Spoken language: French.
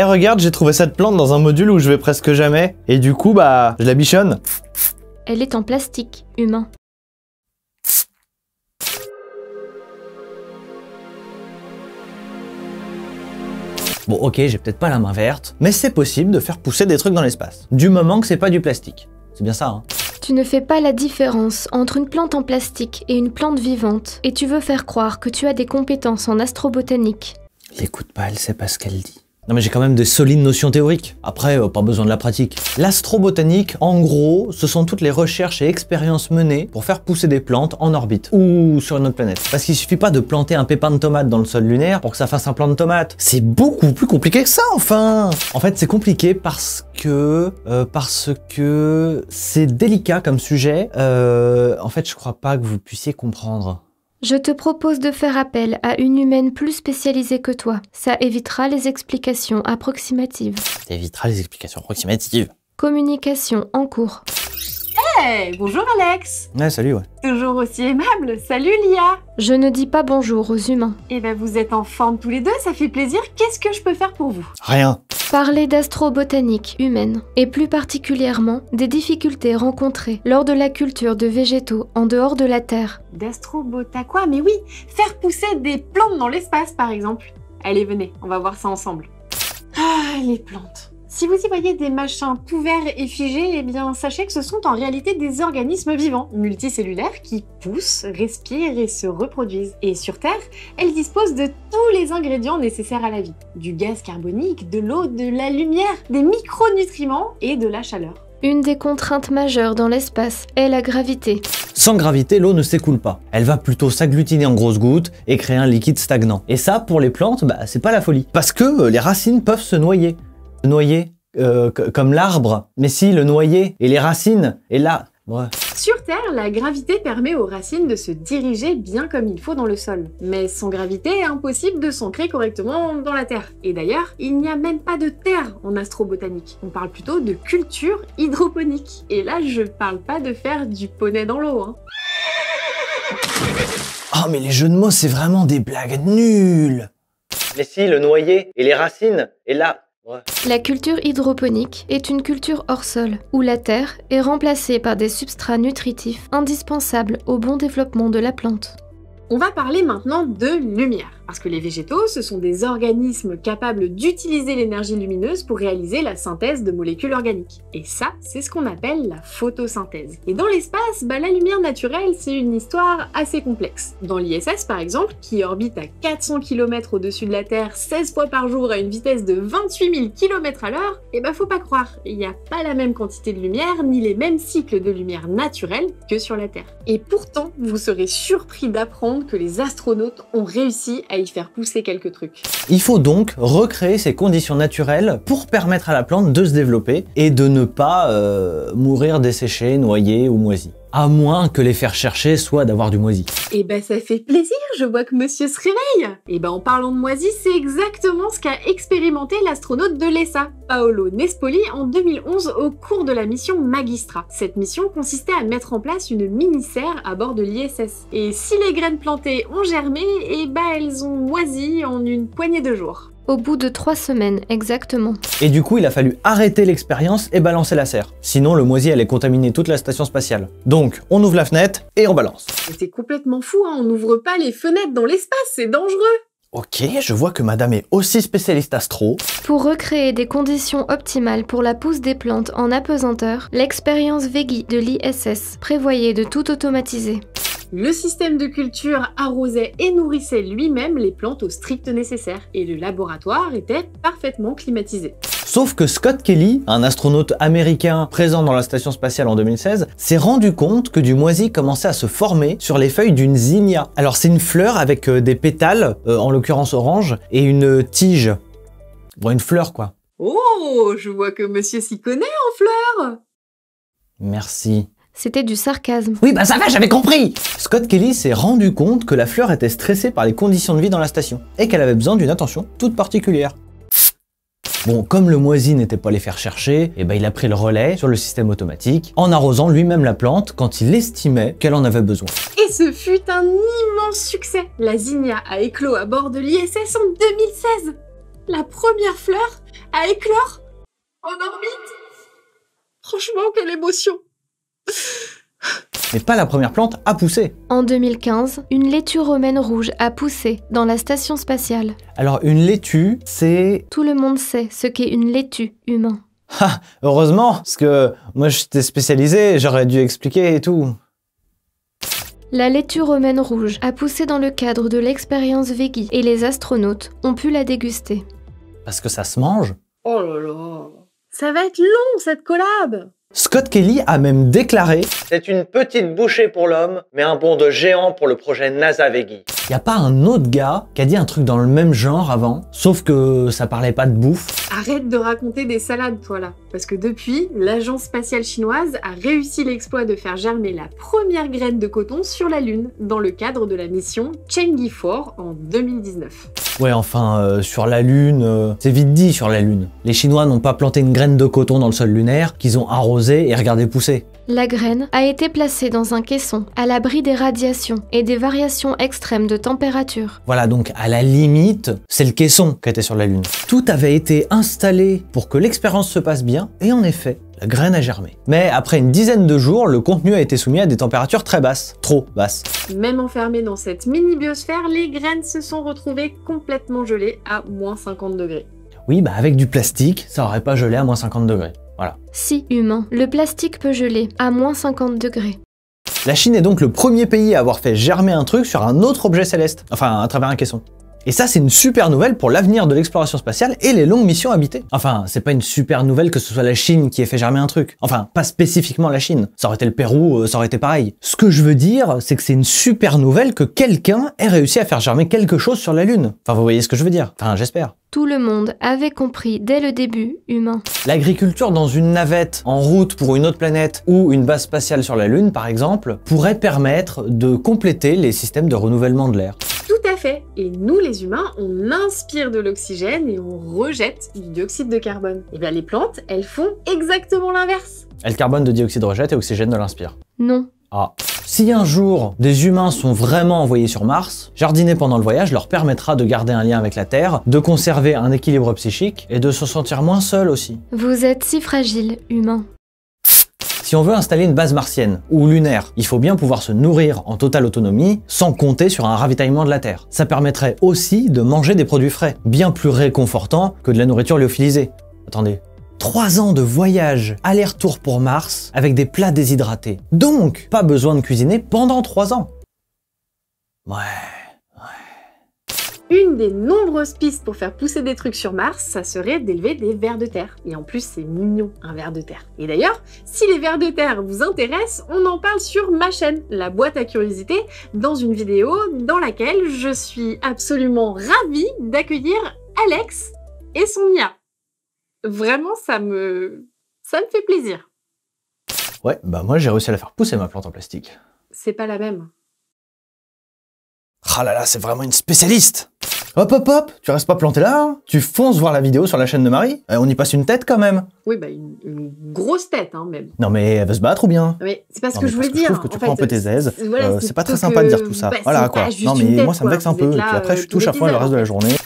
Eh, regarde, j'ai trouvé cette plante dans un module où je vais presque jamais, et du coup, bah, je la bichonne. Elle est en plastique humain. Bon, ok, j'ai peut-être pas la main verte, mais c'est possible de faire pousser des trucs dans l'espace, du moment que c'est pas du plastique. C'est bien ça, hein Tu ne fais pas la différence entre une plante en plastique et une plante vivante, et tu veux faire croire que tu as des compétences en astrobotanique. L'écoute pas, elle sait pas ce qu'elle dit. Non mais j'ai quand même des solides notions théoriques. Après, euh, pas besoin de la pratique. L'astrobotanique, en gros, ce sont toutes les recherches et expériences menées pour faire pousser des plantes en orbite ou sur une autre planète. Parce qu'il suffit pas de planter un pépin de tomate dans le sol lunaire pour que ça fasse un plant de tomate. C'est beaucoup plus compliqué que ça, enfin En fait, c'est compliqué parce que... Euh, parce que... C'est délicat comme sujet. Euh, en fait, je crois pas que vous puissiez comprendre. Je te propose de faire appel à une humaine plus spécialisée que toi. Ça évitera les explications approximatives. Ça évitera les explications approximatives. Communication en cours bonjour Alex Ouais, salut, ouais. Toujours aussi aimable, salut Lia Je ne dis pas bonjour aux humains. Eh ben vous êtes en forme tous les deux, ça fait plaisir, qu'est-ce que je peux faire pour vous Rien Parler d'astrobotanique humaine, et plus particulièrement des difficultés rencontrées lors de la culture de végétaux en dehors de la Terre. D'astrobota quoi Mais oui Faire pousser des plantes dans l'espace par exemple Allez, venez, on va voir ça ensemble. Ah, les plantes si vous y voyez des machins couverts et figés, eh bien sachez que ce sont en réalité des organismes vivants, multicellulaires, qui poussent, respirent et se reproduisent. Et sur Terre, elles disposent de tous les ingrédients nécessaires à la vie. Du gaz carbonique, de l'eau, de la lumière, des micronutriments et de la chaleur. Une des contraintes majeures dans l'espace est la gravité. Sans gravité, l'eau ne s'écoule pas. Elle va plutôt s'agglutiner en grosses gouttes et créer un liquide stagnant. Et ça, pour les plantes, bah, c'est pas la folie. Parce que euh, les racines peuvent se noyer noyer, euh, comme l'arbre. Mais si, le noyer et les racines, et là... Sur Terre, la gravité permet aux racines de se diriger bien comme il faut dans le sol. Mais sans gravité, impossible de s'ancrer correctement dans la Terre. Et d'ailleurs, il n'y a même pas de terre en astrobotanique. On parle plutôt de culture hydroponique. Et là, je parle pas de faire du poney dans l'eau. Hein. Oh mais les jeux de mots, c'est vraiment des blagues nulles Mais si, le noyer et les racines, et là... La culture hydroponique est une culture hors sol, où la terre est remplacée par des substrats nutritifs indispensables au bon développement de la plante. On va parler maintenant de lumière. Parce que les végétaux, ce sont des organismes capables d'utiliser l'énergie lumineuse pour réaliser la synthèse de molécules organiques. Et ça, c'est ce qu'on appelle la photosynthèse. Et dans l'espace, bah, la lumière naturelle, c'est une histoire assez complexe. Dans l'ISS, par exemple, qui orbite à 400 km au-dessus de la Terre 16 fois par jour à une vitesse de 28 000 km à l'heure, et eh bah faut pas croire, il n'y a pas la même quantité de lumière ni les mêmes cycles de lumière naturelle que sur la Terre. Et pourtant, vous serez surpris d'apprendre que les astronautes ont réussi à faire pousser quelques trucs. Il faut donc recréer ces conditions naturelles pour permettre à la plante de se développer et de ne pas euh, mourir desséchée, noyée ou moisie à moins que les faire chercher soit d'avoir du moisi. Eh ben ça fait plaisir, je vois que monsieur se réveille Eh ben en parlant de moisi, c'est exactement ce qu'a expérimenté l'astronaute de l'ESA, Paolo Nespoli, en 2011 au cours de la mission Magistra. Cette mission consistait à mettre en place une mini-serre à bord de l'ISS. Et si les graines plantées ont germé, eh ben elles ont moisi en une poignée de jours. Au bout de trois semaines, exactement. Et du coup, il a fallu arrêter l'expérience et balancer la serre. Sinon, le moisi allait contaminer toute la station spatiale. Donc, on ouvre la fenêtre et on balance. C'est complètement fou, hein. on n'ouvre pas les fenêtres dans l'espace, c'est dangereux Ok, je vois que madame est aussi spécialiste astro. Pour recréer des conditions optimales pour la pousse des plantes en apesanteur, l'expérience Veggie de l'ISS prévoyait de tout automatiser. Le système de culture arrosait et nourrissait lui-même les plantes au strict nécessaire et le laboratoire était parfaitement climatisé. Sauf que Scott Kelly, un astronaute américain présent dans la station spatiale en 2016, s'est rendu compte que du moisi commençait à se former sur les feuilles d'une zinnia. Alors c'est une fleur avec euh, des pétales, euh, en l'occurrence orange, et une tige. Bon, une fleur quoi. Oh, je vois que monsieur s'y connaît en fleurs Merci. C'était du sarcasme. Oui, bah ça va, j'avais compris Scott Kelly s'est rendu compte que la fleur était stressée par les conditions de vie dans la station et qu'elle avait besoin d'une attention toute particulière. Bon, comme le moisi n'était pas allé faire chercher, et eh ben il a pris le relais sur le système automatique en arrosant lui-même la plante quand il estimait qu'elle en avait besoin. Et ce fut un immense succès La zinnia a éclos à bord de l'ISS en 2016 La première fleur à éclore en orbite Franchement, quelle émotion mais pas la première plante à pousser. En 2015, une laitue romaine rouge a poussé dans la station spatiale. Alors une laitue, c'est... Tout le monde sait ce qu'est une laitue humain. heureusement, parce que moi j'étais spécialisé, j'aurais dû expliquer et tout. La laitue romaine rouge a poussé dans le cadre de l'expérience Veggie et les astronautes ont pu la déguster. Parce que ça se mange Oh là là Ça va être long cette collab Scott Kelly a même déclaré C'est une petite bouchée pour l'homme, mais un bond de géant pour le projet NASA Veggie. Y'a a pas un autre gars qui a dit un truc dans le même genre avant, sauf que ça parlait pas de bouffe. Arrête de raconter des salades, toi là. Parce que depuis, l'agence spatiale chinoise a réussi l'exploit de faire germer la première graine de coton sur la Lune, dans le cadre de la mission Chang'e 4 en 2019. Ouais, enfin, euh, sur la Lune, euh, c'est vite dit sur la Lune. Les Chinois n'ont pas planté une graine de coton dans le sol lunaire qu'ils ont arrosé et regardé pousser la graine a été placée dans un caisson à l'abri des radiations et des variations extrêmes de température. Voilà donc à la limite, c'est le caisson qui était sur la Lune. Tout avait été installé pour que l'expérience se passe bien et en effet, la graine a germé. Mais après une dizaine de jours, le contenu a été soumis à des températures très basses, trop basses. Même enfermées dans cette mini biosphère, les graines se sont retrouvées complètement gelées à moins 50 degrés. Oui, bah avec du plastique, ça aurait pas gelé à moins 50 degrés. Si humain, le plastique peut geler à moins 50 degrés. La Chine est donc le premier pays à avoir fait germer un truc sur un autre objet céleste, enfin à travers un caisson. Et ça, c'est une super nouvelle pour l'avenir de l'exploration spatiale et les longues missions habitées. Enfin, c'est pas une super nouvelle que ce soit la Chine qui ait fait germer un truc. Enfin, pas spécifiquement la Chine. Ça aurait été le Pérou, euh, ça aurait été pareil. Ce que je veux dire, c'est que c'est une super nouvelle que quelqu'un ait réussi à faire germer quelque chose sur la Lune. Enfin, vous voyez ce que je veux dire. Enfin, j'espère. Tout le monde avait compris dès le début, humain. L'agriculture dans une navette en route pour une autre planète ou une base spatiale sur la Lune, par exemple, pourrait permettre de compléter les systèmes de renouvellement de l'air. Tout à fait. Et nous, les humains, on inspire de l'oxygène et on rejette du dioxyde de carbone. Et eh bien les plantes, elles font exactement l'inverse. Elles carbone de dioxyde rejette et oxygène de l'inspire. Non. Ah. Si un jour des humains sont vraiment envoyés sur Mars, jardiner pendant le voyage leur permettra de garder un lien avec la Terre, de conserver un équilibre psychique et de se sentir moins seul aussi. Vous êtes si fragile, humain. Si on veut installer une base martienne ou lunaire, il faut bien pouvoir se nourrir en totale autonomie sans compter sur un ravitaillement de la Terre. Ça permettrait aussi de manger des produits frais, bien plus réconfortants que de la nourriture lyophilisée. Attendez, 3 ans de voyage aller-retour pour Mars avec des plats déshydratés. Donc, pas besoin de cuisiner pendant 3 ans. Ouais nombreuses pistes pour faire pousser des trucs sur Mars, ça serait d'élever des vers de terre. Et en plus, c'est mignon, un ver de terre. Et d'ailleurs, si les vers de terre vous intéressent, on en parle sur ma chaîne, la boîte à Curiosité, dans une vidéo dans laquelle je suis absolument ravie d'accueillir Alex et son IA. Vraiment, ça me... ça me fait plaisir. Ouais, bah moi j'ai réussi à la faire pousser ma plante en plastique. C'est pas la même. Ah là là, c'est vraiment une spécialiste Hop, hop, hop, tu restes pas planté là, hein. tu fonces voir la vidéo sur la chaîne de Marie. Euh, on y passe une tête quand même. Oui, bah une, grosse tête, hein, même. Non, mais elle veut se battre ou bien Mais c'est pas ce que je voulais dire. Je trouve que tu prends un peu tes aises. Euh, c'est pas très sympa de dire tout ça. voilà ah quoi. Non, mais moi ça me vexe un peu. Et puis après, je euh, touche à fond le reste de la journée.